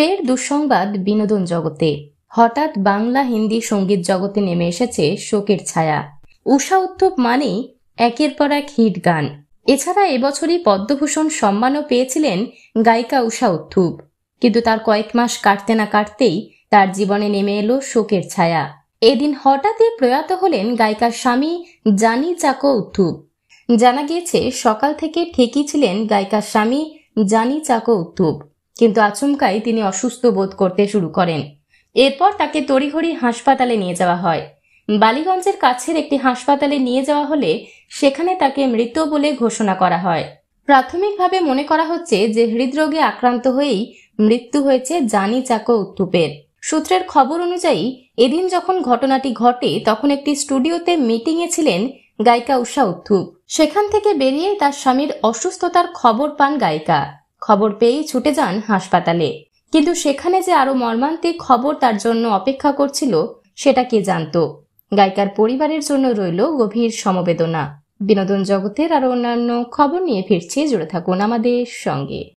ফের দুঃসংবাদ বিনোদন জগতে হঠাৎ বাংলা হিন্দি সঙ্গীত জগতে নেমে এসেছে শোকের ছায়া উষা উত্তপ মানেই একের পর এক হিট গান এছাড়া এবছরই পদ্মভূষণ সম্মানও পেয়েছিলেন গায়িকা উষা উত্থুপ কিন্তু তার কয়েক মাস কাটতে না কাটতেই তার জীবনে নেমে এলো শোকের ছায়া এদিন হঠাৎই প্রয়াত হলেন গায়িকার স্বামী জানি চাকো উত্থুপ জানা গিয়েছে সকাল থেকে ঠিকই ছিলেন গায়িকার স্বামী জানি চাকো উত্থুপ কিন্তু আচমকাই তিনি অসুস্থ বোধ করতে শুরু করেন এরপর তাকে তড়িঘড়ি হাসপাতালে নিয়ে যাওয়া হয় বালিগঞ্জের কাছের একটি হাসপাতালে নিয়ে যাওয়া হলে সেখানে তাকে মৃত বলে ঘোষণা করা হয় প্রাথমিকভাবে মনে করা হচ্ছে যে হৃদরোগে আক্রান্ত হয়েই মৃত্যু হয়েছে জানি চাকো উত্তুপের সূত্রের খবর অনুযায়ী এদিন যখন ঘটনাটি ঘটে তখন একটি স্টুডিওতে মিটিংয়ে ছিলেন গায়িকা উষা উত্থুপ সেখান থেকে বেরিয়ে তার স্বামীর অসুস্থতার খবর পান গায়িকা খবর পেয়েই ছুটে যান হাসপাতালে কিন্তু সেখানে যে আরও মর্মান্তিক খবর তার জন্য অপেক্ষা করছিল সেটা কে জানত গায়িকার পরিবারের জন্য রইল গভীর সমবেদনা বিনোদন জগতের আরও অন্যান্য খবর নিয়ে ফিরছি জুড়ে থাকুন আমাদের সঙ্গে